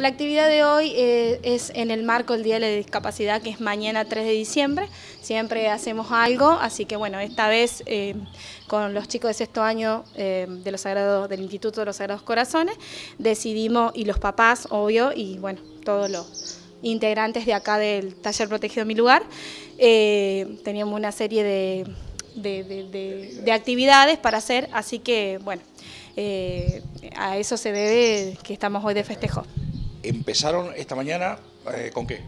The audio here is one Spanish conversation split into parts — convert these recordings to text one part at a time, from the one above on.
La actividad de hoy eh, es en el marco del Día de la Discapacidad, que es mañana 3 de diciembre. Siempre hacemos algo, así que bueno, esta vez eh, con los chicos de sexto año eh, de los Sagrados, del Instituto de los Sagrados Corazones, decidimos, y los papás, obvio, y bueno, todos los integrantes de acá del Taller Protegido Mi Lugar, teníamos una serie de, actividades para hacer, así que bueno. a eso se debe que estamos hoy de festejo. ¿Empezaron esta mañana eh, con qué?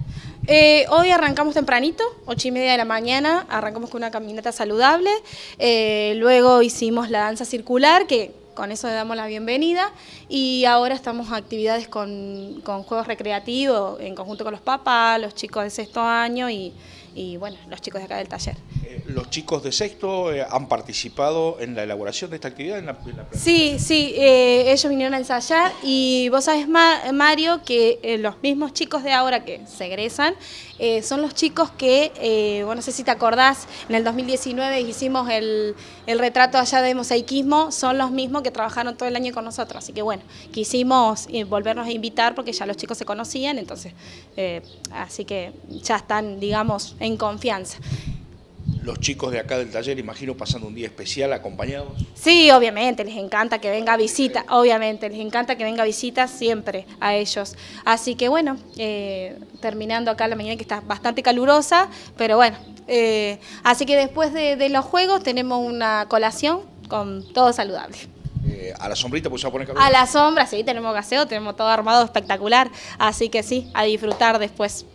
Eh, hoy arrancamos tempranito, ocho y media de la mañana, arrancamos con una caminata saludable, eh, luego hicimos la danza circular, que con eso le damos la bienvenida, y ahora estamos en actividades con, con juegos recreativos en conjunto con los papás, los chicos de sexto año y, y bueno, los chicos de acá del taller. Eh, ¿Los chicos de sexto eh, han participado en la elaboración de esta actividad? sí, sí, eh, ellos vinieron a ensayar y vos sabés, Mario, que los mismos chicos de ahora que se egresan son los chicos que, bueno, no sé si te acordás, en el 2019 hicimos el, el retrato allá de mosaicismo, son los mismos que trabajaron todo el año con nosotros, así que bueno, quisimos volvernos a invitar porque ya los chicos se conocían, entonces, así que ya están, digamos, en confianza los chicos de acá del taller, imagino, pasando un día especial acompañados. Sí, obviamente, les encanta que venga visita, obviamente, les encanta que venga visita siempre a ellos. Así que bueno, eh, terminando acá la mañana que está bastante calurosa, pero bueno, eh, así que después de, los juegos tenemos una colación con todo saludable. Eh, a la sombrita, pues se va a poner calor. A la sombra, sí, tenemos gaseo, tenemos todo armado espectacular, así que sí, a disfrutar después.